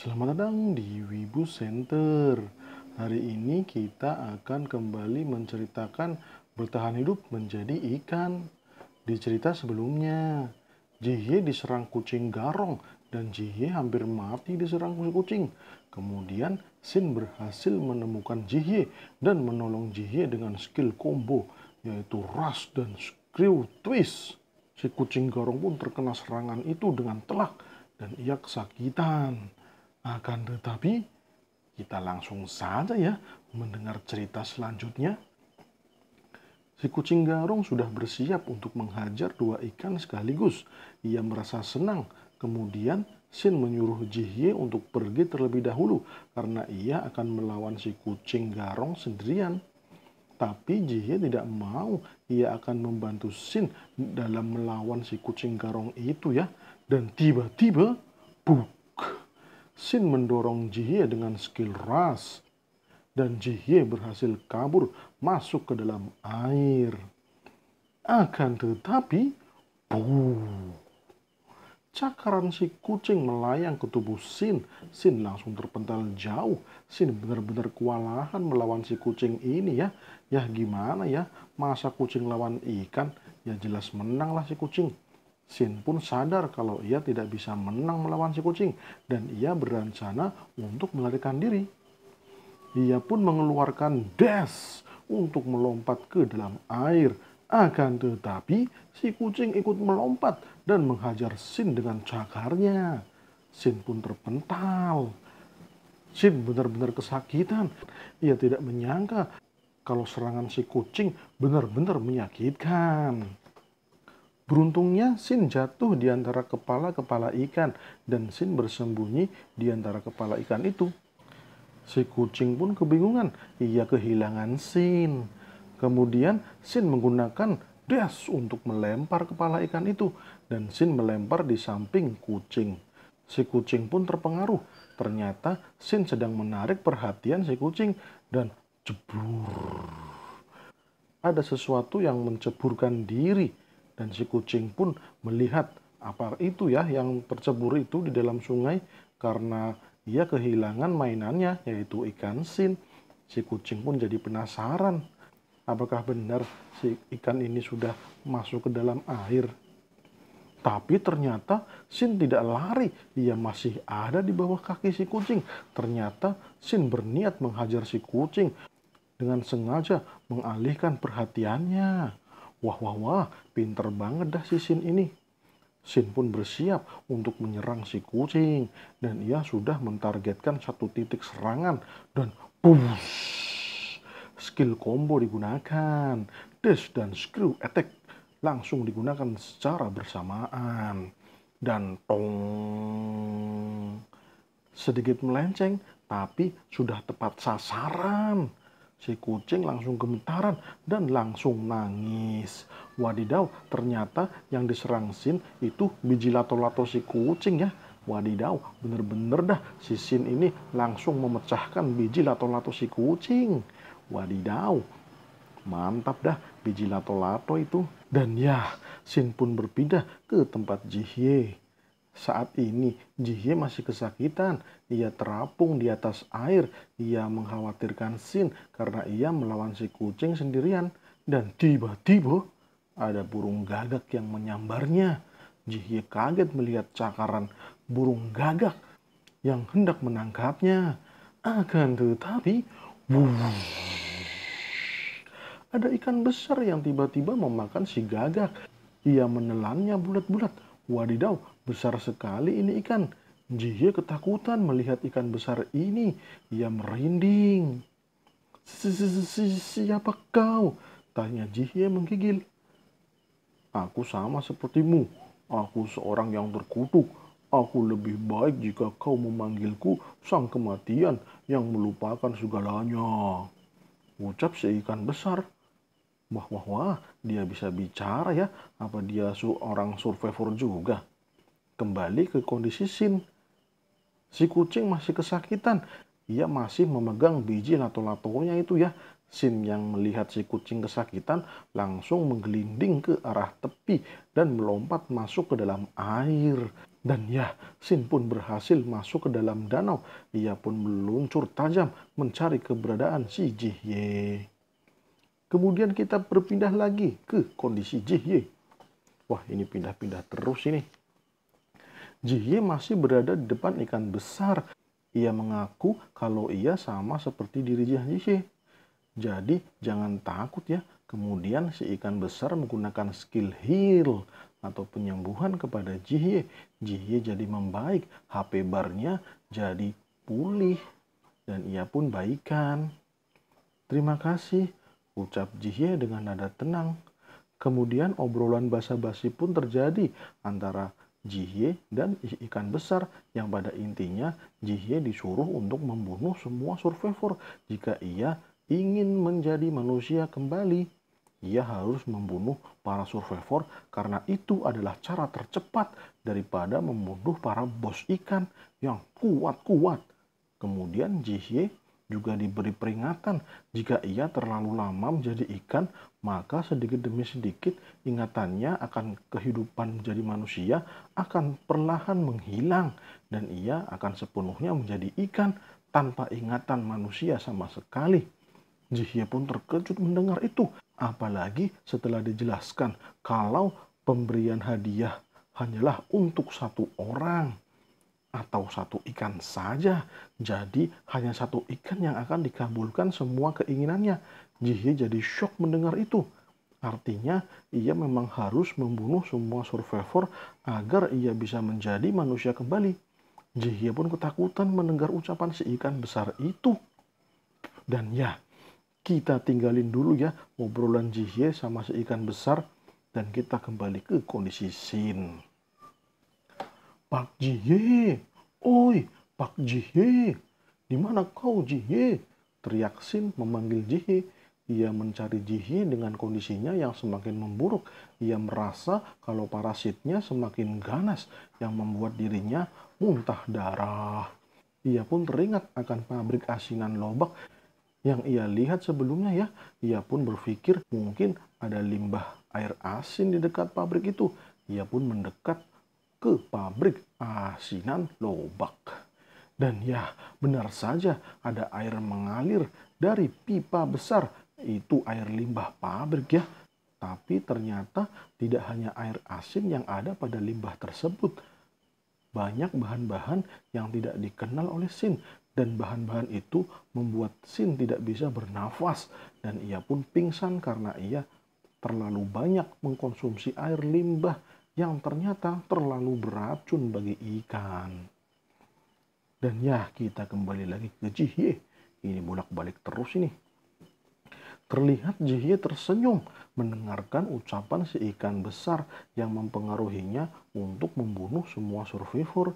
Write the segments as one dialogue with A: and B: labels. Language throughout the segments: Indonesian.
A: Selamat datang di Wibu Center. Hari ini kita akan kembali menceritakan bertahan hidup menjadi ikan. Di cerita sebelumnya, Jihye diserang kucing garong dan Jihye hampir mati diserang kucing. Kemudian Sin berhasil menemukan Jihye dan menolong Jihye dengan skill combo yaitu rush dan screw twist. Si kucing garong pun terkena serangan itu dengan telak dan ia kesakitan. Akan tetapi, kita langsung saja ya mendengar cerita selanjutnya. Si kucing garong sudah bersiap untuk menghajar dua ikan sekaligus. Ia merasa senang. Kemudian Sin menyuruh Jihye untuk pergi terlebih dahulu karena ia akan melawan si kucing garong sendirian. Tapi Jihye tidak mau. Ia akan membantu Sin dalam melawan si kucing garong itu ya. Dan tiba-tiba, buk! Sin mendorong Jihye dengan skill ras, dan Jihye berhasil kabur masuk ke dalam air. Akan tetapi, buh, cakaran si kucing melayang ke tubuh Sin. Sin langsung terpental jauh. Sin benar-benar kewalahan melawan si kucing ini ya. Ya gimana ya, masa kucing lawan ikan? Ya jelas menanglah si kucing. Sin pun sadar kalau ia tidak bisa menang melawan si kucing dan ia berencana untuk melarikan diri. Ia pun mengeluarkan des untuk melompat ke dalam air. Akan tetapi si kucing ikut melompat dan menghajar Sin dengan cakarnya. Sin pun terpental. Sin benar-benar kesakitan. Ia tidak menyangka kalau serangan si kucing benar-benar menyakitkan. Beruntungnya Sin jatuh di antara kepala-kepala ikan dan Sin bersembunyi di antara kepala ikan itu. Si kucing pun kebingungan, ia kehilangan Sin. Kemudian Sin menggunakan das untuk melempar kepala ikan itu dan Sin melempar di samping kucing. Si kucing pun terpengaruh. Ternyata Sin sedang menarik perhatian si kucing dan jebur. Ada sesuatu yang menceburkan diri dan si kucing pun melihat apa itu ya yang tercebur itu di dalam sungai karena ia kehilangan mainannya yaitu ikan sin. Si kucing pun jadi penasaran apakah benar si ikan ini sudah masuk ke dalam air. Tapi ternyata Sin tidak lari, ia masih ada di bawah kaki si kucing. Ternyata Sin berniat menghajar si kucing dengan sengaja mengalihkan perhatiannya. Wah, wah, wah, pinter banget dah si Sin ini. Sin pun bersiap untuk menyerang si kucing. Dan ia sudah mentargetkan satu titik serangan. Dan bus, skill combo digunakan. Dash dan screw attack langsung digunakan secara bersamaan. Dan tong sedikit melenceng, tapi sudah tepat sasaran. Si kucing langsung gemetaran dan langsung nangis. Wadidaw, ternyata yang diserang Sin itu biji lato-lato si kucing ya. Wadidaw, bener-bener dah si Sin ini langsung memecahkan biji lato-lato si kucing. Wadidaw, mantap dah biji lato-lato itu. Dan ya, Sin pun berpindah ke tempat Jihye. Saat ini, Jihye masih kesakitan. Ia terapung di atas air. Ia mengkhawatirkan Sin karena ia melawan si kucing sendirian. Dan tiba-tiba ada burung gagak yang menyambarnya. Jihye kaget melihat cakaran burung gagak yang hendak menangkapnya. Akan tetapi, wuh, ada ikan besar yang tiba-tiba memakan si gagak. Ia menelannya bulat-bulat Wadidaw, besar sekali ini ikan. Jihye ketakutan melihat ikan besar ini. Ia merinding. Siapa kau? Tanya Jihye menggigil. Aku sama sepertimu. Aku seorang yang terkutuk. Aku lebih baik jika kau memanggilku sang kematian yang melupakan segalanya. Ucap si ikan besar. Wah, wah, wah, dia bisa bicara ya. Apa dia orang survivor juga? Kembali ke kondisi Sin. Si kucing masih kesakitan. Ia masih memegang biji lato-latonya itu ya. Sin yang melihat si kucing kesakitan langsung menggelinding ke arah tepi dan melompat masuk ke dalam air. Dan ya, Sin pun berhasil masuk ke dalam danau. Ia pun meluncur tajam mencari keberadaan si Jihye. Kemudian kita berpindah lagi ke kondisi JY. Wah, ini pindah-pindah terus ini. JY masih berada di depan ikan besar. Ia mengaku kalau ia sama seperti diri JY. Jadi jangan takut ya. Kemudian si ikan besar menggunakan skill heal atau penyembuhan kepada JY. JY jadi membaik, HP barnya jadi pulih dan ia pun baikan. Terima kasih ucap Jihye dengan nada tenang. Kemudian obrolan basa-basi pun terjadi antara Jihye dan ikan besar yang pada intinya Jihye disuruh untuk membunuh semua survivor jika ia ingin menjadi manusia kembali. Ia harus membunuh para survivor karena itu adalah cara tercepat daripada membunuh para bos ikan yang kuat-kuat. Kemudian Jihye juga diberi peringatan jika ia terlalu lama menjadi ikan, maka sedikit demi sedikit ingatannya akan kehidupan menjadi manusia akan perlahan menghilang dan ia akan sepenuhnya menjadi ikan tanpa ingatan manusia sama sekali. Jihye pun terkejut mendengar itu, apalagi setelah dijelaskan kalau pemberian hadiah hanyalah untuk satu orang atau satu ikan saja. Jadi hanya satu ikan yang akan dikabulkan semua keinginannya. Jihye jadi shock mendengar itu. Artinya ia memang harus membunuh semua survivor agar ia bisa menjadi manusia kembali. Jihye pun ketakutan mendengar ucapan si ikan besar itu. Dan ya, kita tinggalin dulu ya obrolan Jihye sama si ikan besar dan kita kembali ke kondisi Sin. Pak Jihye, oi, Pak Jihye, di mana kau Jihye? Teriak Sin memanggil Jihe. Ia mencari Jihe dengan kondisinya yang semakin memburuk. Ia merasa kalau parasitnya semakin ganas yang membuat dirinya muntah darah. Ia pun teringat akan pabrik asinan lobak yang ia lihat sebelumnya ya. Ia pun berpikir mungkin ada limbah air asin di dekat pabrik itu. Ia pun mendekat ke pabrik asinan lobak. Dan ya, benar saja ada air mengalir dari pipa besar, itu air limbah pabrik ya. Tapi ternyata tidak hanya air asin yang ada pada limbah tersebut. Banyak bahan-bahan yang tidak dikenal oleh sin dan bahan-bahan itu membuat Sin tidak bisa bernafas dan ia pun pingsan karena ia terlalu banyak mengkonsumsi air limbah yang ternyata terlalu beracun bagi ikan. Dan ya, kita kembali lagi ke Jihye. Ini bolak-balik terus ini. Terlihat Jihye tersenyum mendengarkan ucapan si ikan besar yang mempengaruhinya untuk membunuh semua survivor.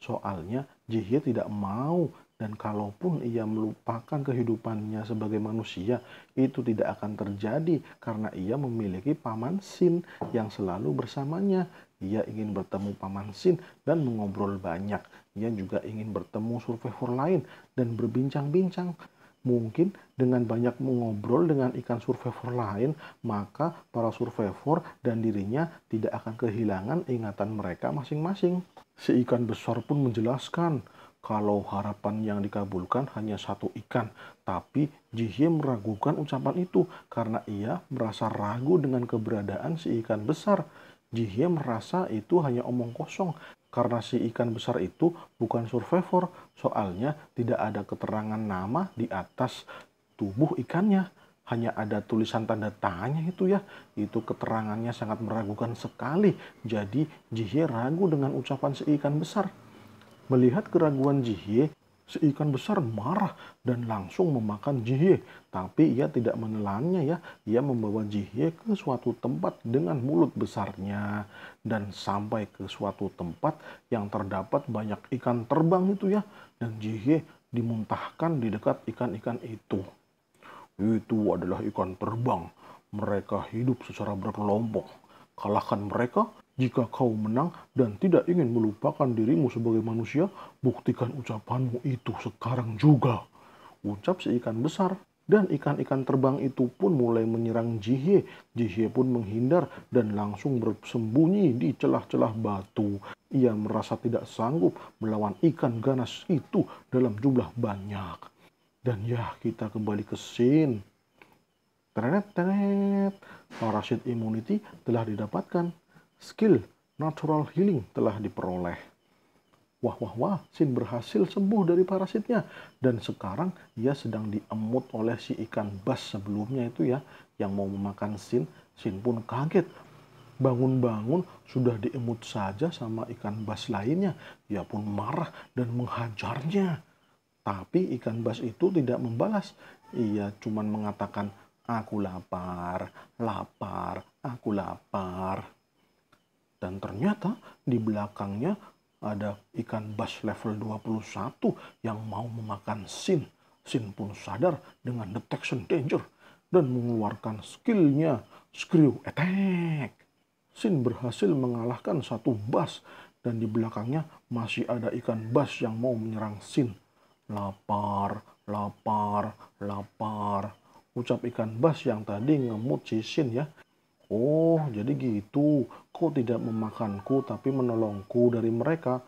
A: Soalnya Jihye tidak mau dan kalaupun ia melupakan kehidupannya sebagai manusia, itu tidak akan terjadi karena ia memiliki paman Sin yang selalu bersamanya. Ia ingin bertemu paman Sin dan mengobrol banyak. Ia juga ingin bertemu survivor lain dan berbincang-bincang. Mungkin dengan banyak mengobrol dengan ikan survivor lain, maka para survivor dan dirinya tidak akan kehilangan ingatan mereka masing-masing. Si ikan besar pun menjelaskan kalau harapan yang dikabulkan hanya satu ikan. Tapi Jihye meragukan ucapan itu karena ia merasa ragu dengan keberadaan si ikan besar. Jihye merasa itu hanya omong kosong karena si ikan besar itu bukan survivor, soalnya tidak ada keterangan nama di atas tubuh ikannya. Hanya ada tulisan tanda tanya itu ya. Itu keterangannya sangat meragukan sekali. Jadi Jihye ragu dengan ucapan si ikan besar. Melihat keraguan Jihye, seikan besar marah dan langsung memakan Jihye. Tapi ia tidak menelannya ya. Ia membawa Jihye ke suatu tempat dengan mulut besarnya. Dan sampai ke suatu tempat yang terdapat banyak ikan terbang itu ya. Dan Jihye dimuntahkan di dekat ikan-ikan itu. Itu adalah ikan terbang. Mereka hidup secara berkelompok Kalahkan mereka jika kau menang dan tidak ingin melupakan dirimu sebagai manusia, buktikan ucapanmu itu sekarang juga. Ucap si ikan besar. Dan ikan-ikan terbang itu pun mulai menyerang Jihye. Jihye pun menghindar dan langsung bersembunyi di celah-celah batu. Ia merasa tidak sanggup melawan ikan ganas itu dalam jumlah banyak. Dan ya kita kembali ke scene Tenet, tenet. Parasit immunity telah didapatkan. Skill natural healing telah diperoleh. Wah, wah, wah, Sin berhasil sembuh dari parasitnya. Dan sekarang ia sedang diemut oleh si ikan bas sebelumnya itu ya, yang mau memakan Sin. Sin pun kaget. Bangun-bangun sudah diemut saja sama ikan bas lainnya. Ia pun marah dan menghajarnya. Tapi ikan bas itu tidak membalas. Ia cuma mengatakan, aku lapar, lapar, aku lapar. Dan ternyata di belakangnya ada ikan bass level 21 yang mau memakan Sin. Sin pun sadar dengan detection danger dan mengeluarkan skillnya Screw Attack. Sin berhasil mengalahkan satu bass dan di belakangnya masih ada ikan bass yang mau menyerang Sin. Lapar, lapar, lapar, Ucap ikan bas yang tadi ngemut si ya. Oh, jadi gitu. Kau tidak memakanku tapi menolongku dari mereka.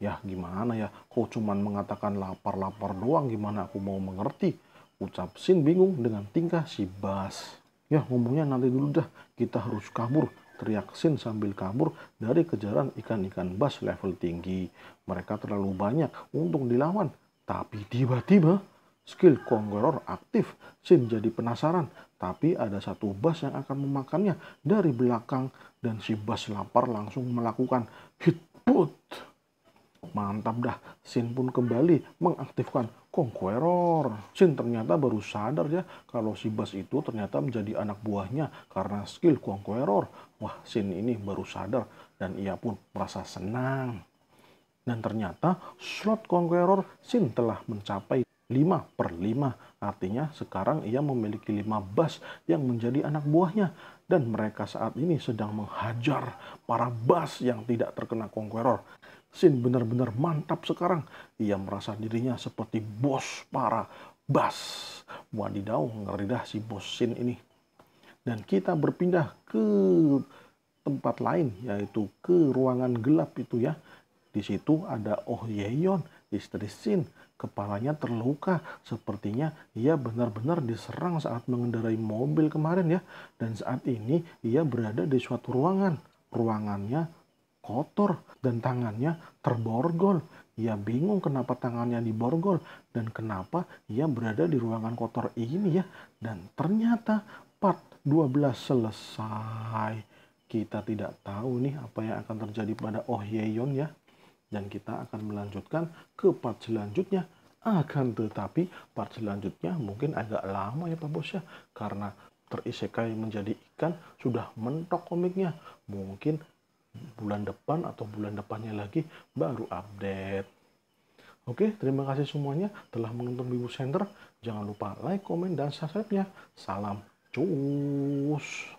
A: Ya gimana ya, kau cuman mengatakan lapar-lapar doang gimana aku mau mengerti. Ucap Sin bingung dengan tingkah si Bas. Ya ngomongnya nanti dulu dah, kita harus kabur. Teriak Sin sambil kabur dari kejaran ikan-ikan bas level tinggi. Mereka terlalu banyak untuk dilawan. Tapi tiba-tiba Skill Kongoror aktif. Shin jadi penasaran, tapi ada satu bus yang akan memakannya dari belakang dan si bus lapar langsung melakukan hit put. Mantap dah, Shin pun kembali mengaktifkan Conqueror. Shin ternyata baru sadar ya kalau si bus itu ternyata menjadi anak buahnya karena skill Conqueror. Wah, Shin ini baru sadar dan ia pun merasa senang. Dan ternyata slot Conqueror Shin telah mencapai 5 per 5. Artinya sekarang ia memiliki 5 bas yang menjadi anak buahnya. Dan mereka saat ini sedang menghajar para bas yang tidak terkena conqueror Sin benar-benar mantap sekarang. Ia merasa dirinya seperti bos para bas. Wadidaw, ngeridah si bos Sin ini. Dan kita berpindah ke tempat lain, yaitu ke ruangan gelap itu ya. Di situ ada Oh Yeon, istri Sin Kepalanya terluka, sepertinya ia benar-benar diserang saat mengendarai mobil kemarin ya. Dan saat ini ia berada di suatu ruangan. Ruangannya kotor dan tangannya terborgol. Ia bingung kenapa tangannya diborgol dan kenapa ia berada di ruangan kotor ini ya. Dan ternyata part 12 selesai. Kita tidak tahu nih apa yang akan terjadi pada Oh Yeon ya dan kita akan melanjutkan ke part selanjutnya akan tetapi part selanjutnya mungkin agak lama ya Pak Bos ya karena terisekai menjadi ikan sudah mentok komiknya mungkin bulan depan atau bulan depannya lagi baru update Oke, terima kasih semuanya telah menonton Bibu Center. Jangan lupa like, komen, dan subscribe-nya. Salam cus!